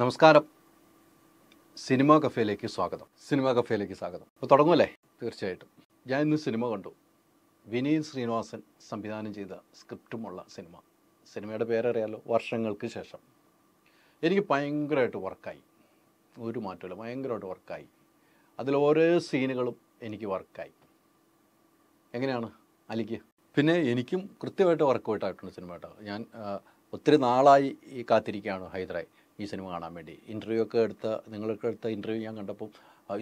നമസ്കാരം സിനിമ കഫേയിലേക്ക് സ്വാഗതം സിനിമ കഫേയിലേക്ക് സ്വാഗതം അപ്പോൾ തുടങ്ങുമല്ലേ തീർച്ചയായിട്ടും ഞാൻ ഇന്ന് സിനിമ കണ്ടു വിനീത് ശ്രീനിവാസൻ സംവിധാനം ചെയ്ത സ്ക്രിപ്റ്റുമുള്ള സിനിമ സിനിമയുടെ പേരറിയാലോ വർഷങ്ങൾക്ക് ശേഷം എനിക്ക് ഭയങ്കരമായിട്ട് വർക്കായി ഒരു മാറ്റമില്ല ഭയങ്കരമായിട്ട് വർക്കായി അതിൽ ഓരോ സീനുകളും എനിക്ക് വർക്കായി എങ്ങനെയാണ് അലിക്ക് പിന്നെ എനിക്കും കൃത്യമായിട്ട് വർക്കൗട്ടായിട്ടുണ്ട് സിനിമ കേട്ടോ ഞാൻ ഒത്തിരി നാളായി ഈ കാത്തിരിക്കുകയാണ് ഹൈദരായി ഈ സിനിമ കാണാൻ വേണ്ടി ഇൻ്റർവ്യൂ ഒക്കെ എടുത്ത നിങ്ങളൊക്കെ എടുത്ത ഇൻ്റർവ്യൂ ഞാൻ കണ്ടപ്പോൾ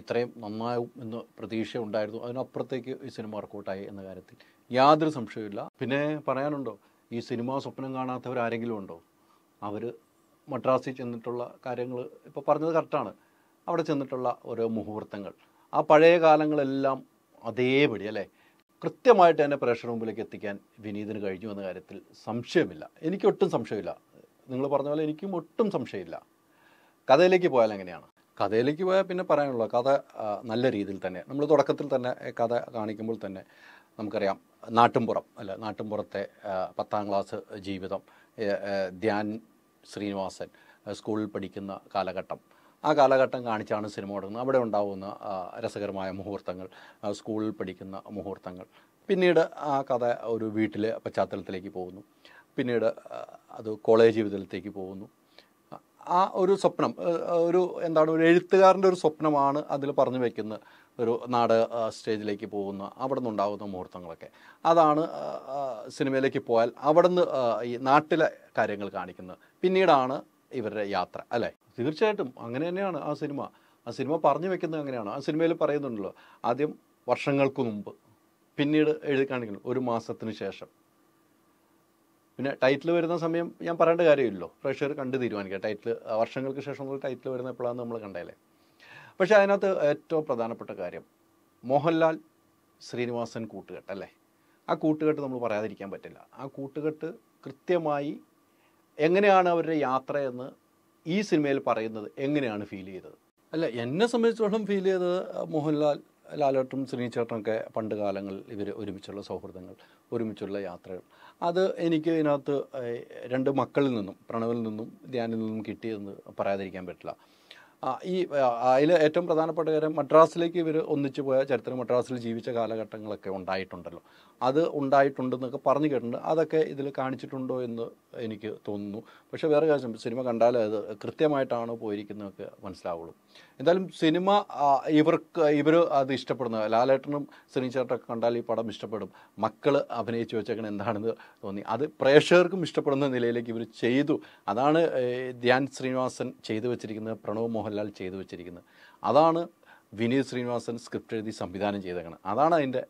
ഇത്രയും നന്നാവും എന്ന് പ്രതീക്ഷ ഉണ്ടായിരുന്നു അതിനപ്പുറത്തേക്ക് ഈ സിനിമ വർക്കൗട്ടായി എന്ന കാര്യത്തിൽ യാതൊരു സംശയമില്ല പിന്നെ പറയാനുണ്ടോ ഈ സിനിമ സ്വപ്നം കാണാത്തവരാരെങ്കിലും ഉണ്ടോ അവർ മദ്രാസിൽ ചെന്നിട്ടുള്ള കാര്യങ്ങൾ ഇപ്പോൾ പറഞ്ഞത് കറക്റ്റാണ് അവിടെ ചെന്നിട്ടുള്ള ഓരോ മുഹൂർത്തങ്ങൾ ആ പഴയ കാലങ്ങളെല്ലാം അതേപടി അല്ലേ കൃത്യമായിട്ട് തന്നെ പ്രേക്ഷക മുമ്പിലേക്ക് എത്തിക്കാൻ വിനീതിന് കഴിഞ്ഞു എന്ന കാര്യത്തിൽ സംശയമില്ല എനിക്കൊട്ടും സംശയമില്ല നിങ്ങൾ പറഞ്ഞ പോലെ എനിക്കും ഒട്ടും സംശയമില്ല കഥയിലേക്ക് പോയാൽ എങ്ങനെയാണ് കഥയിലേക്ക് പോയാൽ പിന്നെ പറയാനുള്ള കഥ നല്ല രീതിയിൽ തന്നെ നമ്മൾ തുടക്കത്തിൽ തന്നെ കഥ കാണിക്കുമ്പോൾ തന്നെ നമുക്കറിയാം നാട്ടിൻപുറം അല്ല നാട്ടിൻപുറത്തെ പത്താം ക്ലാസ് ജീവിതം ധ്യാൻ ശ്രീനിവാസൻ സ്കൂളിൽ പഠിക്കുന്ന കാലഘട്ടം ആ കാലഘട്ടം കാണിച്ചാണ് സിനിമ തുടങ്ങുന്നത് അവിടെ ഉണ്ടാവുന്ന രസകരമായ മുഹൂർത്തങ്ങൾ സ്കൂളിൽ പഠിക്കുന്ന മുഹൂർത്തങ്ങൾ പിന്നീട് ആ കഥ ഒരു വീട്ടിലെ പശ്ചാത്തലത്തിലേക്ക് പോകുന്നു പിന്നീട് അത് കോളേജ് ജീവിതത്തിലേക്ക് പോകുന്നു ആ ഒരു സ്വപ്നം ഒരു എന്താണ് ഒരു എഴുത്തുകാരൻ്റെ ഒരു സ്വപ്നമാണ് അതിൽ പറഞ്ഞു വയ്ക്കുന്ന ഒരു നാടക സ്റ്റേജിലേക്ക് പോകുന്ന അവിടെ നിന്നുണ്ടാകുന്ന മുഹൂർത്തങ്ങളൊക്കെ അതാണ് സിനിമയിലേക്ക് പോയാൽ അവിടെ നിന്ന് ഈ നാട്ടിലെ കാര്യങ്ങൾ കാണിക്കുന്നത് പിന്നീടാണ് ഇവരുടെ യാത്ര അല്ലേ തീർച്ചയായിട്ടും അങ്ങനെ തന്നെയാണ് ആ സിനിമ ആ സിനിമ പറഞ്ഞു വെക്കുന്നത് അങ്ങനെയാണ് ആ സിനിമയിൽ പറയുന്നുണ്ടല്ലോ ആദ്യം വർഷങ്ങൾക്ക് മുമ്പ് പിന്നീട് എഴുതി കാണിക്കുന്നു ഒരു മാസത്തിന് ശേഷം പിന്നെ ടൈറ്റിൽ വരുന്ന സമയം ഞാൻ പറയേണ്ട കാര്യമില്ലല്ലോ പ്രേക്ഷകർ കണ്ട് തീരുമാനിക്കുക ടൈറ്റിൽ വർഷങ്ങൾക്ക് ശേഷം ടൈറ്റിൽ വരുന്ന എപ്പോഴാണ് നമ്മൾ കണ്ടേലേ പക്ഷേ അതിനകത്ത് ഏറ്റവും പ്രധാനപ്പെട്ട കാര്യം മോഹൻലാൽ ശ്രീനിവാസൻ കൂട്ടുകെട്ട് അല്ലേ ആ കൂട്ടുകെട്ട് നമ്മൾ പറയാതിരിക്കാൻ പറ്റില്ല ആ കൂട്ടുകെട്ട് കൃത്യമായി എങ്ങനെയാണ് അവരുടെ യാത്രയെന്ന് ഈ സിനിമയിൽ പറയുന്നത് എങ്ങനെയാണ് ഫീൽ ചെയ്തത് അല്ല എന്നെ സംബന്ധിച്ചോളം ഫീൽ ചെയ്തത് മോഹൻലാൽ ലാലേട്ടും ശ്രീചേട്ടനൊക്കെ പണ്ട് കാലങ്ങളിൽ ഇവർ ഒരുമിച്ചുള്ള സൗഹൃദങ്ങൾ ഒരുമിച്ചുള്ള യാത്രകൾ അത് എനിക്ക് ഇതിനകത്ത് രണ്ട് മക്കളിൽ നിന്നും പ്രണവിൽ നിന്നും ധ്യാനിൽ നിന്നും കിട്ടിയെന്ന് പറയാതിരിക്കാൻ പറ്റില്ല ഈ അതിൽ ഏറ്റവും പ്രധാനപ്പെട്ട കാര്യം മദ്രാസിലേക്ക് ഇവർ ഒന്നിച്ചു പോയ ചരിത്രം മദ്രാസിൽ ജീവിച്ച കാലഘട്ടങ്ങളൊക്കെ ഉണ്ടായിട്ടുണ്ടല്ലോ അത് ഉണ്ടായിട്ടുണ്ടെന്നൊക്കെ പറഞ്ഞു കേട്ടിട്ടുണ്ട് അതൊക്കെ ഇതിൽ കാണിച്ചിട്ടുണ്ടോ എന്ന് എനിക്ക് തോന്നുന്നു പക്ഷേ വേറെ കാര്യം സിനിമ കണ്ടാൽ അത് കൃത്യമായിട്ടാണ് പോയിരിക്കുന്നതൊക്കെ മനസ്സിലാവുള്ളൂ എന്തായാലും സിനിമ ഇവർക്ക് ഇവർ അത് ഇഷ്ടപ്പെടുന്നത് ലാലേട്ടനും സിനിചേട്ടൊക്കെ കണ്ടാൽ ഈ പടം ഇഷ്ടപ്പെടും മക്കൾ അഭിനയിച്ചു വെച്ചേക്കണം എന്താണെന്ന് തോന്നി അത് പ്രേക്ഷകർക്കും ഇഷ്ടപ്പെടുന്ന നിലയിലേക്ക് ഇവർ ചെയ്തു അതാണ് ധ്യാൻ ശ്രീനിവാസൻ ചെയ്തു വെച്ചിരിക്കുന്നത് പ്രണവ് മോഹൻ മോഹൻലാൽ ചെയ്തു വെച്ചിരിക്കുന്നത് അതാണ് വിനീത് ശ്രീനിവാസൻ സ്ക്രിപ്റ്റ് എഴുതി സംവിധാനം ചെയ്തേക്കണം അതാണ് അതിൻ്റെ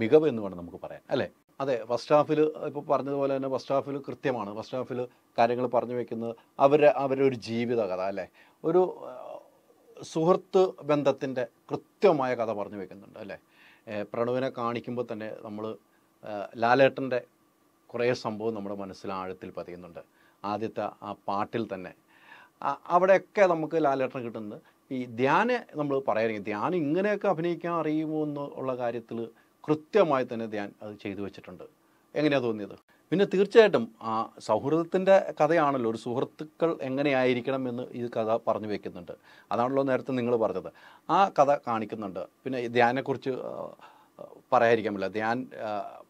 മികവ് എന്ന് വേണം നമുക്ക് പറയാൻ അല്ലേ അതെ ഫസ്റ്റ് ഹാഫിൽ ഇപ്പോൾ പറഞ്ഞതുപോലെ തന്നെ ഫസ്റ്റ് ഹാഫിൽ കൃത്യമാണ് ഫസ്റ്റ് ഹാഫിൽ കാര്യങ്ങൾ പറഞ്ഞു വെക്കുന്നത് അവർ അവരുടെ ഒരു ജീവിത കഥ അല്ലേ ഒരു സുഹൃത്ത് ബന്ധത്തിൻ്റെ കൃത്യമായ കഥ പറഞ്ഞു വെക്കുന്നുണ്ട് അല്ലേ പ്രണുവിനെ കാണിക്കുമ്പോൾ തന്നെ നമ്മൾ ലാലേട്ടൻ്റെ കുറേ സംഭവം നമ്മുടെ മനസ്സിൽ ആഴത്തിൽ പതിയുന്നുണ്ട് ആദ്യത്തെ ആ പാട്ടിൽ തന്നെ അവിടെയൊക്കെ നമുക്ക് ലാലേട്ടൻ കിട്ടുന്നത് ഈ ധ്യാന നമ്മൾ പറയാറുണ്ട് ധ്യാൻ ഇങ്ങനെയൊക്കെ അഭിനയിക്കാൻ അറിയുമോ എന്നുള്ള കാര്യത്തിൽ കൃത്യമായി തന്നെ ധ്യാൻ അത് ചെയ്തു വെച്ചിട്ടുണ്ട് എങ്ങനെയാണ് തോന്നിയത് പിന്നെ തീർച്ചയായിട്ടും ആ സൗഹൃദത്തിൻ്റെ കഥയാണല്ലോ ഒരു സുഹൃത്തുക്കൾ എങ്ങനെയായിരിക്കണം എന്ന് ഈ കഥ പറഞ്ഞു വെക്കുന്നുണ്ട് അതാണല്ലോ നേരത്തെ നിങ്ങൾ പറഞ്ഞത് ആ കഥ കാണിക്കുന്നുണ്ട് പിന്നെ ധ്യാനെക്കുറിച്ച് പറയാതിരിക്കാമല്ല ധ്യാൻ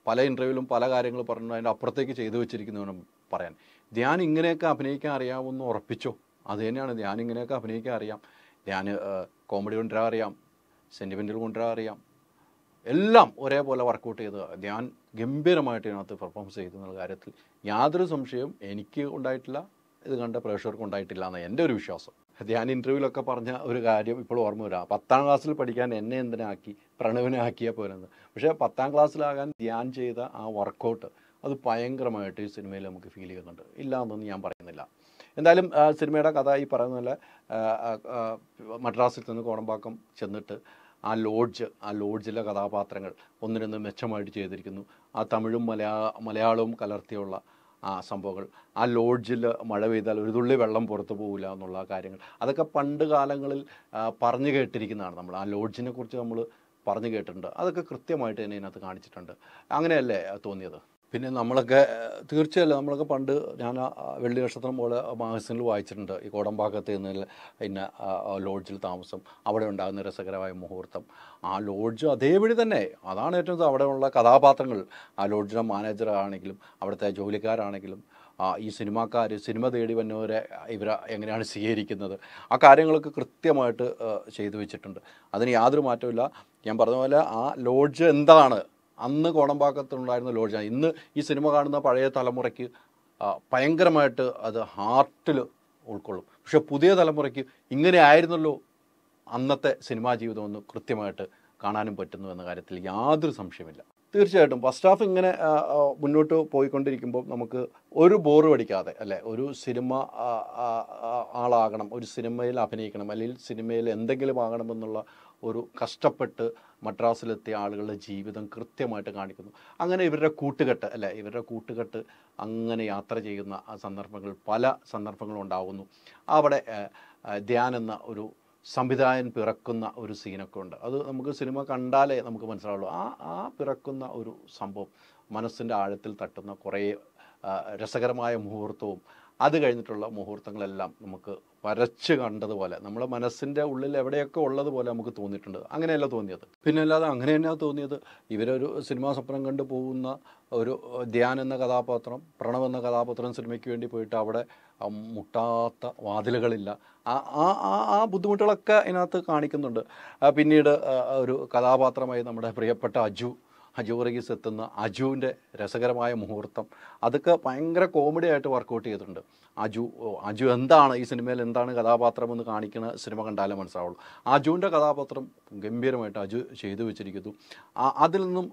പല ഇൻ്റർവ്യൂവിലും പല കാര്യങ്ങൾ പറഞ്ഞു അതിൻ്റെ അപ്പുറത്തേക്ക് ചെയ്തു വെച്ചിരിക്കുന്നു പറയാൻ ധ്യാൻ ഇങ്ങനെയൊക്കെ അഭിനയിക്കാൻ അറിയാമെന്ന് ഉറപ്പിച്ചോ അത് തന്നെയാണ് ഞാനിങ്ങനെയൊക്കെ അഭിനയിക്കാൻ അറിയാം ഞാൻ കോമഡി കൊണ്ടുവരാൻ അറിയാം സെൻറ്റിമെൻറ്റൽ കൊണ്ടുവരാൻ അറിയാം എല്ലാം ഒരേപോലെ വർക്കൗട്ട് ചെയ്ത് ഞാൻ ഗംഭീരമായിട്ട് ഇതിനകത്ത് പെർഫോമൻസ് ചെയ്തു എന്നുള്ള കാര്യത്തിൽ യാതൊരു സംശയവും എനിക്ക് ഉണ്ടായിട്ടില്ല ഇത് കണ്ട പ്രേക്ഷകർക്ക് ഉണ്ടായിട്ടില്ല എന്ന എൻ്റെ ഒരു വിശ്വാസം ഞാൻ ഇൻ്റർവ്യൂവിലൊക്കെ പറഞ്ഞ ഒരു കാര്യം ഇപ്പോൾ ഓർമ്മ വരാം പത്താം ക്ലാസ്സിൽ പഠിക്കാൻ എന്നെ എന്തിനാക്കി പ്രണവിനെ ആക്കിയാൽ പോരുന്നത് പക്ഷേ പത്താം ക്ലാസ്സിലാകാൻ ധ്യാൻ ചെയ്ത ആ വർക്കൗട്ട് അത് ഭയങ്കരമായിട്ട് ഈ സിനിമയിൽ നമുക്ക് ഫീൽ ചെയ്യുന്നുണ്ട് ഇല്ല എന്നൊന്നും ഞാൻ പറയുന്നില്ല എന്തായാലും സിനിമയുടെ കഥ ഈ പറയുന്ന പോലെ മദ്രാസിൽ നിന്ന് കോടമ്പാക്കം ചെന്നിട്ട് ആ ലോഡ്ജ് ആ ലോഡ്ജിലെ കഥാപാത്രങ്ങൾ ഒന്നിനൊന്ന് മെച്ചമായിട്ട് ചെയ്തിരിക്കുന്നു ആ തമിഴും മലയാ മലയാളവും കലർത്തിയുള്ള ആ സംഭവങ്ങൾ ആ ലോഡ്ജിൽ മഴ പെയ്താൽ ഒരു തുള്ളി വെള്ളം പുറത്തു പോകില്ല എന്നുള്ള കാര്യങ്ങൾ അതൊക്കെ പണ്ട് കാലങ്ങളിൽ പറഞ്ഞു കേട്ടിരിക്കുന്നതാണ് നമ്മൾ ആ ലോഡ്ജിനെ കുറിച്ച് നമ്മൾ പറഞ്ഞു കേട്ടിട്ടുണ്ട് അതൊക്കെ കൃത്യമായിട്ട് തന്നെ ഇതിനകത്ത് കാണിച്ചിട്ടുണ്ട് അങ്ങനെയല്ലേ തോന്നിയത് പിന്നെ നമ്മളൊക്കെ തീർച്ചയായും നമ്മളൊക്കെ പണ്ട് ഞാൻ വെള്ളി നക്ഷത്രം പോലെ മാഗസിനിൽ വായിച്ചിട്ടുണ്ട് ഈ കോടമ്പാക്കത്ത് നിന്ന് പിന്നെ ലോഡ്ജിൽ താമസം അവിടെ ഉണ്ടാകുന്ന രസകരമായ മുഹൂർത്തം ആ ലോഡ്ജ് അതേപടി തന്നെ അതാണ് ഏറ്റവും അവിടെയുള്ള കഥാപാത്രങ്ങൾ ആ ലോഡ്ജിലെ മാനേജറാണെങ്കിലും അവിടുത്തെ ജോലിക്കാരാണെങ്കിലും ഈ സിനിമാക്കാർ സിനിമ തേടി വന്നവരെ ഇവർ എങ്ങനെയാണ് സ്വീകരിക്കുന്നത് ആ കാര്യങ്ങളൊക്കെ കൃത്യമായിട്ട് ചെയ്തു വെച്ചിട്ടുണ്ട് അതിന് യാതൊരു മാറ്റമില്ല ഞാൻ പറഞ്ഞ പോലെ ആ ലോഡ്ജ് എന്താണ് അന്ന് കോടമ്പാക്കത്തുണ്ടായിരുന്ന ലോഡ്ജാണ് ഇന്ന് ഈ സിനിമ കാണുന്ന പഴയ തലമുറയ്ക്ക് ഭയങ്കരമായിട്ട് അത് ഹാർട്ടിൽ ഉൾക്കൊള്ളും പക്ഷെ പുതിയ തലമുറയ്ക്ക് ഇങ്ങനെ ആയിരുന്നല്ലോ അന്നത്തെ സിനിമാ ജീവിതമൊന്ന് കൃത്യമായിട്ട് കാണാനും പറ്റുന്നു എന്ന കാര്യത്തിൽ യാതൊരു സംശയമില്ല തീർച്ചയായിട്ടും ഫസ്റ്റ് ഹാഫ് ഇങ്ങനെ മുന്നോട്ട് പോയിക്കൊണ്ടിരിക്കുമ്പോൾ നമുക്ക് ഒരു ബോർ പഠിക്കാതെ അല്ലേ ഒരു സിനിമ ആളാകണം ഒരു സിനിമയിൽ അഭിനയിക്കണം അല്ലെങ്കിൽ സിനിമയിൽ എന്തെങ്കിലും ആകണമെന്നുള്ള ഒരു കഷ്ടപ്പെട്ട് മദ്രാസിലെത്തിയ ആളുകളുടെ ജീവിതം കൃത്യമായിട്ട് കാണിക്കുന്നു അങ്ങനെ ഇവരുടെ കൂട്ടുകെട്ട് അല്ലേ ഇവരുടെ കൂട്ടുകെട്ട് അങ്ങനെ യാത്ര ചെയ്യുന്ന സന്ദർഭങ്ങൾ പല സന്ദർഭങ്ങളും ഉണ്ടാകുന്നു അവിടെ ധ്യാൻ എന്ന ഒരു സംവിധായകൻ പിറക്കുന്ന ഒരു സീനൊക്കെ ഉണ്ട് അത് നമുക്ക് സിനിമ കണ്ടാലേ നമുക്ക് മനസ്സിലാവുള്ളൂ ആ ആ പിറക്കുന്ന ഒരു സംഭവം മനസ്സിൻ്റെ ആഴത്തിൽ തട്ടുന്ന കുറേ രസകരമായ മുഹൂർത്തവും അത് കഴിഞ്ഞിട്ടുള്ള മുഹൂർത്തങ്ങളെല്ലാം നമുക്ക് വരച്ച് കണ്ടതുപോലെ നമ്മുടെ മനസ്സിൻ്റെ ഉള്ളിൽ എവിടെയൊക്കെ ഉള്ളതുപോലെ നമുക്ക് തോന്നിയിട്ടുണ്ട് അങ്ങനെയല്ല തോന്നിയത് പിന്നെ അല്ലാതെ അങ്ങനെ തന്നെയാണ് തോന്നിയത് ഇവരൊരു സിനിമാ സ്വപ്നം കണ്ടു പോകുന്ന ഒരു ധ്യാൻ എന്ന കഥാപാത്രം പ്രണവ് എന്ന കഥാപാത്രം സിനിമയ്ക്ക് വേണ്ടി പോയിട്ട് അവിടെ മുട്ടാത്ത വാതിലുകളില്ല ആ ആ ആ ബുദ്ധിമുട്ടുകളൊക്കെ അതിനകത്ത് കാണിക്കുന്നുണ്ട് പിന്നീട് ഒരു കഥാപാത്രമായി നമ്മുടെ പ്രിയപ്പെട്ട അജു അജു വർഗീസ് എത്തുന്ന അജുവിൻ്റെ രസകരമായ മുഹൂർത്തം അതൊക്കെ ഭയങ്കര കോമഡി ആയിട്ട് വർക്കൗട്ട് ചെയ്തിട്ടുണ്ട് അജു അജു എന്താണ് ഈ സിനിമയിൽ എന്താണ് കഥാപാത്രം എന്ന് കാണിക്കുന്ന സിനിമ കണ്ടാലേ മനസ്സിലാവുള്ളൂ അജുവിൻ്റെ കഥാപാത്രം ഗംഭീരമായിട്ട് അജു ചെയ്തു വെച്ചിരിക്കുന്നു അതിൽ നിന്നും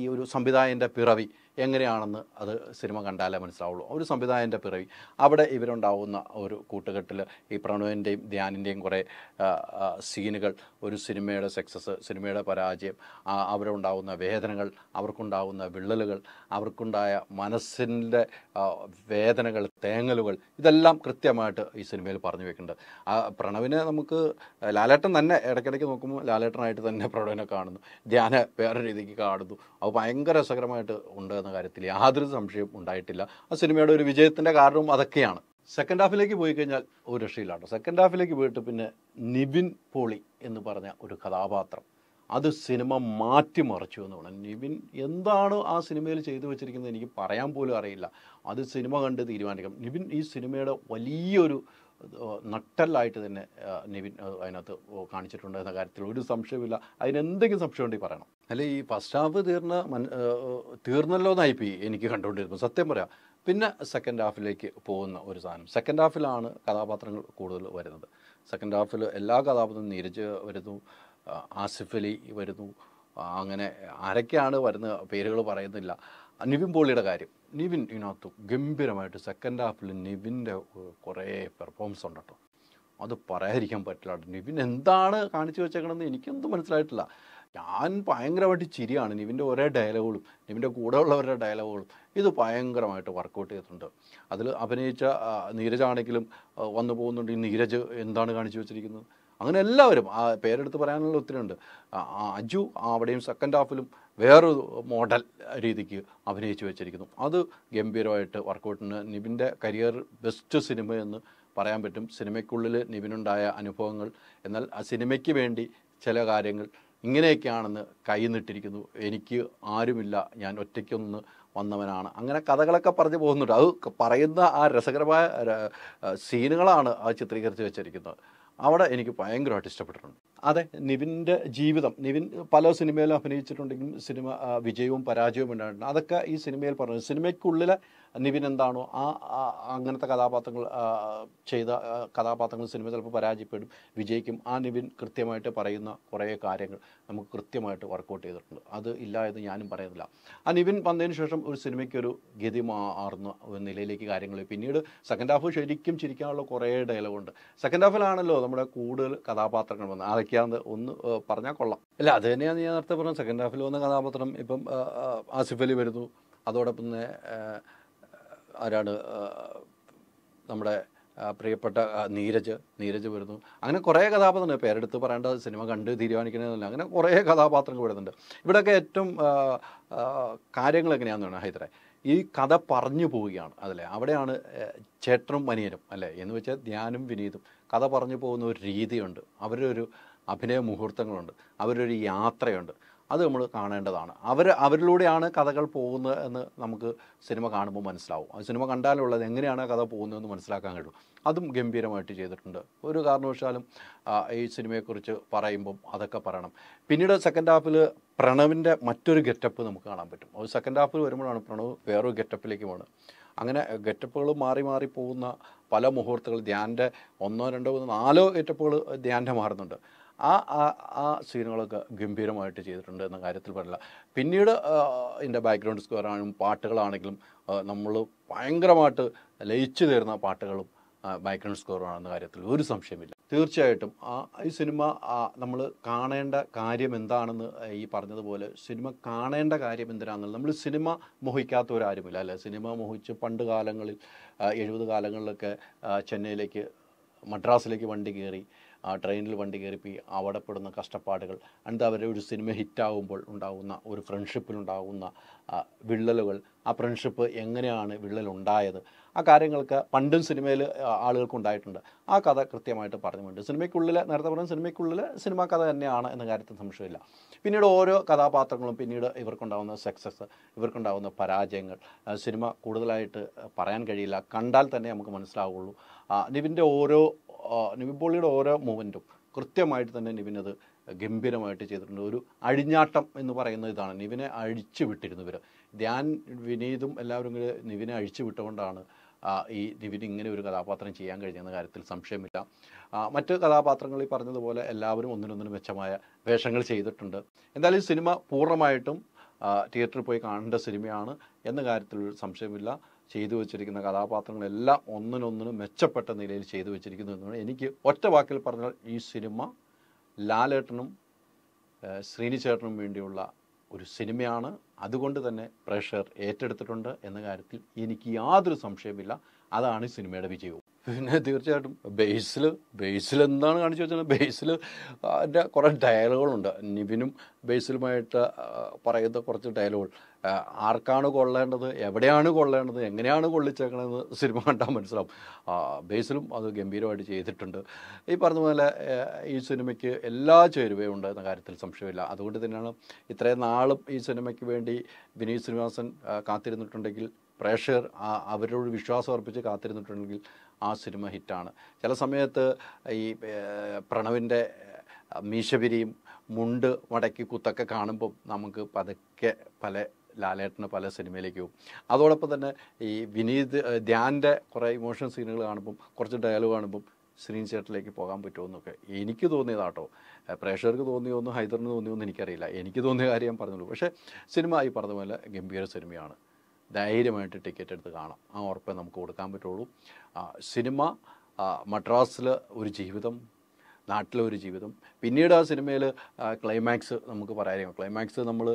ഈ ഒരു സംവിധായകൻ്റെ പിറവി എങ്ങനെയാണെന്ന് അത് സിനിമ കണ്ടാലേ മനസ്സിലാവുള്ളൂ ഒരു സംവിധായകൻ്റെ പിറവി അവിടെ ഇവരുണ്ടാവുന്ന ഒരു കൂട്ടുകെട്ടിൽ ഈ പ്രണവിൻ്റെയും ധ്യാനിൻ്റെയും കുറേ സീനുകൾ ഒരു സിനിമയുടെ സക്സസ് സിനിമയുടെ പരാജയം അവരുണ്ടാവുന്ന വേദനകൾ അവർക്കുണ്ടാവുന്ന വിള്ളലുകൾ അവർക്കുണ്ടായ മനസ്സിൻ്റെ വേദനകൾ തേങ്ങലുകൾ ഇതെല്ലാം കൃത്യമായിട്ട് ഈ സിനിമയിൽ പറഞ്ഞു വെക്കുന്നുണ്ട് ആ പ്രണവിനെ നമുക്ക് ലാലേട്ടൻ തന്നെ ഇടയ്ക്കിടയ്ക്ക് നോക്കുമ്പോൾ ലാലേട്ടനായിട്ട് തന്നെ പ്രണവിനെ കാണുന്നു ധ്യാന വേറെ രീതിക്ക് കാണുന്നു അത് ഭയങ്കര രസകരമായിട്ട് ഉണ്ട് എന്ന കാര്യത്തിൽ യാതൊരു സംശയം ഉണ്ടായിട്ടില്ല ആ സിനിമയുടെ ഒരു വിജയത്തിൻ്റെ കാരണവും അതൊക്കെയാണ് സെക്കൻഡ് ഹാഫിലേക്ക് പോയി കഴിഞ്ഞാൽ ഒരു രക്ഷയിലാട്ടോ സെക്കൻഡ് ഹാഫിലേക്ക് പോയിട്ട് പിന്നെ നിബിൻ പോളി എന്ന് പറഞ്ഞ ഒരു കഥാപാത്രം അത് സിനിമ മാറ്റിമറിച്ചു എന്ന് പറഞ്ഞു നിബിൻ എന്താണ് ആ സിനിമയിൽ ചെയ്തു വെച്ചിരിക്കുന്നത് എനിക്ക് പറയാൻ പോലും അറിയില്ല അത് സിനിമ കണ്ട് തീരുമാനിക്കണം നിബിൻ ഈ സിനിമയുടെ വലിയൊരു നട്ടല്ലായിട്ട് തന്നെ നിബിൻ അതിനകത്ത് കാണിച്ചിട്ടുണ്ട് എന്ന കാര്യത്തിൽ ഒരു സംശയമില്ല അതിനെന്തെങ്കിലും സംശയം ഉണ്ടെങ്കിൽ പറയണം അല്ല ഈ ഫസ്റ്റ് ഹാഫ് തീർന്ന തീർന്നല്ലോ പി എനിക്ക് കണ്ടുകൊണ്ടിരുന്നു സത്യം പറയാം പിന്നെ സെക്കൻഡ് ഹാഫിലേക്ക് പോകുന്ന ഒരു സാധനം സെക്കൻഡ് ഹാഫിലാണ് കഥാപാത്രങ്ങൾ കൂടുതൽ വരുന്നത് സെക്കൻഡ് ഹാഫിൽ എല്ലാ കഥാപാത്രവും നീരജ് വരുന്നു ആസിഫ് അലി വരുന്നു അങ്ങനെ ആരൊക്കെയാണ് വരുന്ന പേരുകൾ പറയുന്നില്ല നിവിൻ പോളിയുടെ കാര്യം നിവിൻ ഇതിനകത്ത് ഗംഭീരമായിട്ട് സെക്കൻഡ് ഹാഫിൽ നിവിൻ്റെ കുറേ പെർഫോമൻസ് ഉണ്ട് കേട്ടോ അത് പറയാതിരിക്കാൻ പറ്റില്ല നിവിൻ എന്താണ് കാണിച്ചു വെച്ചേക്കണമെന്ന് എനിക്കൊന്നും മനസ്സിലായിട്ടില്ല ഞാൻ ഭയങ്കരമായിട്ട് ചിരിയാണ് നിവിൻ്റെ ഒരേ ഡയലോഗുകളും നിവിൻ്റെ കൂടെ ഉള്ളവരുടെ ഡയലോഗുകളും ഇത് ഭയങ്കരമായിട്ട് വർക്കൗട്ട് ചെയ്തിട്ടുണ്ട് അതിൽ അഭിനയിച്ച നീരജാണെങ്കിലും വന്നു പോകുന്നുണ്ട് ഈ നീരജ് എന്താണ് കാണിച്ചു വെച്ചിരിക്കുന്നത് അങ്ങനെ എല്ലാവരും ആ പേരെടുത്ത് പറയാനുള്ള ഒത്തിരി ഉണ്ട് അജു അവിടെയും സെക്കൻഡ് ഹാഫിലും വേറൊരു മോഡൽ രീതിക്ക് അഭിനയിച്ചു വെച്ചിരിക്കുന്നു അത് ഗംഭീരമായിട്ട് വർക്കൗട്ടിന് നിവിൻ്റെ കരിയർ ബെസ്റ്റ് സിനിമയെന്ന് പറയാൻ പറ്റും സിനിമയ്ക്കുള്ളിൽ നിവിനുണ്ടായ അനുഭവങ്ങൾ എന്നാൽ ആ സിനിമയ്ക്ക് വേണ്ടി ചില കാര്യങ്ങൾ ഇങ്ങനെയൊക്കെയാണെന്ന് കൈന്നിട്ടിരിക്കുന്നു എനിക്ക് ആരുമില്ല ഞാൻ ഒറ്റയ്ക്കൊന്ന് വന്നവനാണ് അങ്ങനെ കഥകളൊക്കെ പറഞ്ഞു പോകുന്നുണ്ട് അത് പറയുന്ന ആ രസകരമായ സീനുകളാണ് ആ ചിത്രീകരിച്ച് വെച്ചിരിക്കുന്നത് അവിടെ എനിക്ക് ഭയങ്കരമായിട്ട് ഇഷ്ടപ്പെട്ടിട്ടുണ്ട് അതെ നിവിൻ്റെ ജീവിതം നിവിൻ പല സിനിമയിലും അഭിനയിച്ചിട്ടുണ്ടെങ്കിലും സിനിമ വിജയവും പരാജയവും ഉണ്ടായിട്ടുണ്ട് അതൊക്കെ ഈ സിനിമയിൽ പറഞ്ഞു സിനിമയ്ക്കുള്ളിലെ നിവിൻ എന്താണോ ആ അങ്ങനത്തെ കഥാപാത്രങ്ങൾ ചെയ്ത കഥാപാത്രങ്ങൾ സിനിമ ചിലപ്പോൾ പരാജയപ്പെടും വിജയിക്കും ആ നിവിൻ കൃത്യമായിട്ട് പറയുന്ന കുറേ കാര്യങ്ങൾ നമുക്ക് കൃത്യമായിട്ട് വർക്കൗട്ട് ചെയ്തിട്ടുണ്ട് അത് ഇല്ല എന്ന് ഞാനും പറയുന്നില്ല ആ നിവിൻ വന്നതിന് ശേഷം ഒരു സിനിമയ്ക്കൊരു ഗതി മാറുന്ന നിലയിലേക്ക് കാര്യങ്ങൾ പിന്നീട് സെക്കൻഡ് ഹാഫ് ശരിക്കും ചിരിക്കാനുള്ള കുറേ ഡയലോഗുണ്ട് സെക്കൻഡ് ഹാഫിലാണല്ലോ നമ്മുടെ കൂടുതൽ കഥാപാത്രങ്ങൾ വന്നത് അതൊക്കെയാണ് ഒന്ന് പറഞ്ഞാൽ കൊള്ളാം അല്ല അത് തന്നെയാണ് ഞാൻ നേരത്തെ പറഞ്ഞത് സെക്കൻഡ് ഹാഫിൽ വന്ന കഥാപാത്രം ഇപ്പം ആസിഫ് അലി വരുന്നു അതോടൊപ്പം തന്നെ ആരാണ് നമ്മുടെ പ്രിയപ്പെട്ട നീരജ് നീരജ് വരുന്നു അങ്ങനെ കുറേ കഥാപാത്രങ്ങൾ പേരെടുത്ത് പറയേണ്ട സിനിമ കണ്ട് തീരുമാനിക്കുന്നതല്ല അങ്ങനെ കുറേ കഥാപാത്രങ്ങൾ വരുന്നുണ്ട് ഇവിടെയൊക്കെ ഏറ്റവും കാര്യങ്ങൾ എങ്ങനെയാണെന്ന് വേണം ഹൈദരെ ഈ കഥ പറഞ്ഞു പോവുകയാണ് അതല്ലേ അവിടെയാണ് ചേട്ടനും മനിയനും അല്ലേ എന്ന് വെച്ചാൽ ധ്യാനും വിനീതും കഥ പറഞ്ഞു പോകുന്ന ഒരു രീതിയുണ്ട് അവരൊരു അഭിനയ മുഹൂർത്തങ്ങളുണ്ട് അവരൊരു യാത്രയുണ്ട് അത് നമ്മൾ കാണേണ്ടതാണ് അവർ അവരിലൂടെയാണ് കഥകൾ പോകുന്നത് എന്ന് നമുക്ക് സിനിമ കാണുമ്പോൾ മനസ്സിലാവും ആ സിനിമ കണ്ടാലുള്ളത് എങ്ങനെയാണ് കഥ പോകുന്നതെന്ന് മനസ്സിലാക്കാൻ കഴിയും അതും ഗംഭീരമായിട്ട് ചെയ്തിട്ടുണ്ട് ഒരു കാരണവശാലും ഈ സിനിമയെക്കുറിച്ച് പറയുമ്പം അതൊക്കെ പറയണം പിന്നീട് സെക്കൻഡ് ഹാഫിൽ പ്രണവിൻ്റെ മറ്റൊരു ഗെറ്റപ്പ് നമുക്ക് കാണാൻ പറ്റും അത് സെക്കൻഡ് ഹാഫിൽ വരുമ്പോഴാണ് പ്രണവ് വേറൊരു ഗെറ്റപ്പിലേക്ക് പോണ് അങ്ങനെ ഗെറ്റപ്പുകൾ മാറി മാറി പോകുന്ന പല മുഹൂർത്തങ്ങൾ ധ്യാൻ്റെ ഒന്നോ രണ്ടോ മൂന്നോ നാലോ ഗെറ്റപ്പുകൾ ധ്യാൻ്റെ മാറുന്നുണ്ട് ആ ആ സീനുകളൊക്കെ ഗംഭീരമായിട്ട് ചെയ്തിട്ടുണ്ട് എന്ന കാര്യത്തിൽ പറയില്ല പിന്നീട് എൻ്റെ ബാക്ക്ഗ്രൗണ്ട് സ്കോറാണെങ്കിലും പാട്ടുകളാണെങ്കിലും നമ്മൾ ഭയങ്കരമായിട്ട് ലയിച്ചു തീർന്ന പാട്ടുകളും ബാക്ക്ഗ്രൗണ്ട് സ്കോറാണെന്ന കാര്യത്തിൽ ഒരു സംശയമില്ല തീർച്ചയായിട്ടും ആ ഈ സിനിമ നമ്മൾ കാണേണ്ട കാര്യം എന്താണെന്ന് ഈ പറഞ്ഞതുപോലെ സിനിമ കാണേണ്ട കാര്യം എന്തിനാണെന്ന് നമ്മൾ സിനിമ മോഹിക്കാത്തവരാരുമില്ല അല്ലെ സിനിമ മോഹിച്ച് പണ്ട് കാലങ്ങളിൽ എഴുപത് കാലങ്ങളിലൊക്കെ ചെന്നൈയിലേക്ക് മദ്രാസിലേക്ക് വണ്ടി കയറി ആ ട്രെയിനിൽ വണ്ടി കയറിപ്പി അവിടെ പെടുന്ന കഷ്ടപ്പാടുകൾ അണ്ട് അവരുടെ ഒരു സിനിമ ഹിറ്റാവുമ്പോൾ ഉണ്ടാകുന്ന ഒരു ഫ്രണ്ട്ഷിപ്പിലുണ്ടാകുന്ന വിള്ളലുകൾ ആ ഫ്രണ്ട്ഷിപ്പ് എങ്ങനെയാണ് വിള്ളലുണ്ടായത് ആ കാര്യങ്ങൾക്ക് പണ്ടും സിനിമയിൽ ആളുകൾക്കുണ്ടായിട്ടുണ്ട് ആ കഥ കൃത്യമായിട്ട് പറഞ്ഞിട്ടുണ്ട് സിനിമയ്ക്കുള്ളിൽ നേരത്തെ പറഞ്ഞ സിനിമയ്ക്കുള്ളിൽ സിനിമാ കഥ തന്നെയാണ് എന്ന കാര്യത്തിൽ സംശയമില്ല പിന്നീട് ഓരോ കഥാപാത്രങ്ങളും പിന്നീട് ഇവർക്കുണ്ടാകുന്ന സക്സസ് ഇവർക്കുണ്ടാകുന്ന പരാജയങ്ങൾ സിനിമ കൂടുതലായിട്ട് പറയാൻ കഴിയില്ല കണ്ടാൽ തന്നെ നമുക്ക് മനസ്സിലാവുള്ളൂ നിവിൻ്റെ ഓരോ നിവിൻ പോളിയുടെ ഓരോ മൂവ്മെൻറ്റും കൃത്യമായിട്ട് തന്നെ നിവിനത് ഗംഭീരമായിട്ട് ചെയ്തിട്ടുണ്ട് ഒരു അഴിഞ്ഞാട്ടം എന്ന് പറയുന്ന ഇതാണ് നിവിനെ അഴിച്ചു വിട്ടിരുന്നു ഇവർ ധ്യാൻ വിനീതും എല്ലാവരും കൂടെ നിവിനെ അഴിച്ചു വിട്ടുകൊണ്ടാണ് ഈ നിവിന് ഇങ്ങനെ ഒരു കഥാപാത്രം ചെയ്യാൻ കഴിഞ്ഞെന്ന കാര്യത്തിൽ സംശയമില്ല മറ്റ് കഥാപാത്രങ്ങളിൽ പറഞ്ഞതുപോലെ എല്ലാവരും ഒന്നിനൊന്നിനും മെച്ചമായ വേഷങ്ങൾ ചെയ്തിട്ടുണ്ട് എന്തായാലും സിനിമ പൂർണ്ണമായിട്ടും തിയേറ്ററിൽ പോയി കാണേണ്ട സിനിമയാണ് എന്ന കാര്യത്തിൽ സംശയമില്ല ചെയ്തു വെച്ചിരിക്കുന്ന കഥാപാത്രങ്ങളെല്ലാം ഒന്നിനൊന്നിനും മെച്ചപ്പെട്ട നിലയിൽ ചെയ്തു വെച്ചിരിക്കുന്നു എന്നാണ് എനിക്ക് ഒറ്റ വാക്കിൽ പറഞ്ഞാൽ ഈ സിനിമ ലാലേട്ടനും ശ്രീനിചേട്ടനും വേണ്ടിയുള്ള ഒരു സിനിമയാണ് അതുകൊണ്ട് തന്നെ പ്രേക്ഷകർ ഏറ്റെടുത്തിട്ടുണ്ട് എന്ന കാര്യത്തിൽ എനിക്ക് യാതൊരു സംശയമില്ല അതാണ് സിനിമയുടെ വിജയവും പിന്നെ തീർച്ചയായിട്ടും ബേസിൽ ബേസിൽ എന്താണ് കാണിച്ചു വെച്ചാൽ ബേസിൽ അതിൻ്റെ കുറേ ഡയലോഗുകളുണ്ട് നിവിനും ബേസിലുമായിട്ട് പറയുന്ന കുറച്ച് ഡയലോഗുകൾ ആർക്കാണ് കൊള്ളേണ്ടത് എവിടെയാണ് കൊള്ളേണ്ടത് എങ്ങനെയാണ് കൊള്ളിച്ചേക്കണതെന്ന് സിനിമ കണ്ടാൽ മനസ്സിലാവും ബേസിലും അത് ഗംഭീരമായിട്ട് ചെയ്തിട്ടുണ്ട് ഈ പറഞ്ഞ പോലെ ഈ സിനിമയ്ക്ക് എല്ലാ ചേരുവയും ഉണ്ട് എന്ന കാര്യത്തിൽ സംശയമില്ല അതുകൊണ്ട് തന്നെയാണ് ഇത്രയും നാളും ഈ സിനിമയ്ക്ക് വേണ്ടി വിനീത് ശ്രീനിവാസൻ കാത്തിരുന്നിട്ടുണ്ടെങ്കിൽ പ്രേക്ഷകർ അവരോട് വിശ്വാസം അർപ്പിച്ച് കാത്തിരുന്നിട്ടുണ്ടെങ്കിൽ ആ സിനിമ ഹിറ്റാണ് ചില സമയത്ത് ഈ പ്രണവിൻ്റെ മീശപിരിയും മുണ്ട് മടക്കി കുത്തൊക്കെ കാണുമ്പോൾ നമുക്ക് പതുക്കെ പല ലാലേട്ടന് പല സിനിമയിലേക്ക് പോകും അതോടൊപ്പം തന്നെ ഈ വിനീത് ധ്യാൻ്റെ കുറേ ഇമോഷൻ സീനുകൾ കാണുമ്പം കുറച്ച് ഡയലോഗ് കാണുമ്പം ശ്രീൻ ചേട്ടിലേക്ക് പോകാൻ പറ്റുമെന്നൊക്കെ എനിക്ക് തോന്നിയതാട്ടോ പ്രേക്ഷകർക്ക് തോന്നിയോന്ന് ഹൈദറിന് തോന്നിയോന്ന് എനിക്കറിയില്ല എനിക്ക് തോന്നിയ കാര്യം ഞാൻ പറഞ്ഞുള്ളൂ പക്ഷേ സിനിമ ഈ പറഞ്ഞതുപോലെ ഗംഭീര സിനിമയാണ് ധൈര്യമായിട്ട് ടിക്കറ്റ് എടുത്ത് കാണാം ആ ഉറപ്പേ നമുക്ക് കൊടുക്കാൻ പറ്റുള്ളൂ സിനിമ മദ്രാസിൽ ഒരു ജീവിതം നാട്ടിലെ ഒരു ജീവിതം പിന്നീട് ആ സിനിമയിൽ ക്ലൈമാക്സ് നമുക്ക് പറയാനും ക്ലൈമാക്സ് നമ്മൾ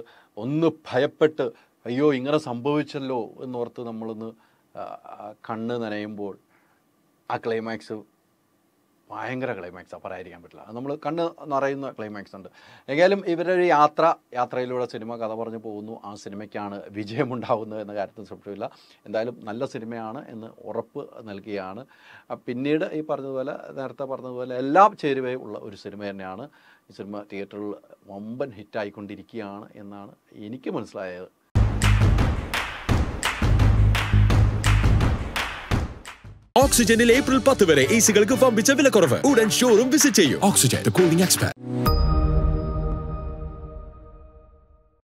ഒന്ന് ഭയപ്പെട്ട് അയ്യോ ഇങ്ങനെ സംഭവിച്ചല്ലോ എന്നോർത്ത് നമ്മളൊന്ന് കണ്ണ് നനയുമ്പോൾ ആ ക്ലൈമാക്സ് ഭയങ്കര ക്ലൈമാക്സ് പറയാതിരിക്കാൻ പറ്റില്ല നമ്മൾ കണ്ണ് നിറയുന്ന ക്ലൈമാക്സ് ഉണ്ട് എങ്കിലും ഇവരൊരു യാത്ര യാത്രയിലൂടെ സിനിമ കഥ പറഞ്ഞു പോകുന്നു ആ സിനിമയ്ക്കാണ് വിജയമുണ്ടാകുന്നത് എന്ന കാര്യത്തിൽ സംശയമില്ല എന്തായാലും നല്ല സിനിമയാണ് എന്ന് ഉറപ്പ് നൽകിയാണ് പിന്നീട് ഈ പറഞ്ഞതുപോലെ നേരത്തെ പറഞ്ഞതുപോലെ എല്ലാം ചേരുവയും ഉള്ള ഒരു സിനിമ തന്നെയാണ് ഈ സിനിമ തിയേറ്ററിൽ വമ്പൻ ഹിറ്റായിക്കൊണ്ടിരിക്കുകയാണ് എന്നാണ് എനിക്ക് മനസ്സിലായത് ഓക്സിജനിൽ ഏപ്രിൽ പത്ത് വരെ എസികൾക്ക് പമ്പിച്ച വിലക്കുറവ് ഉടൻ ഷോറും വിസിറ്റ് ചെയ്യും ഓക്സിജൻ കൂളിംഗ് എക്സ്പെർട്ട്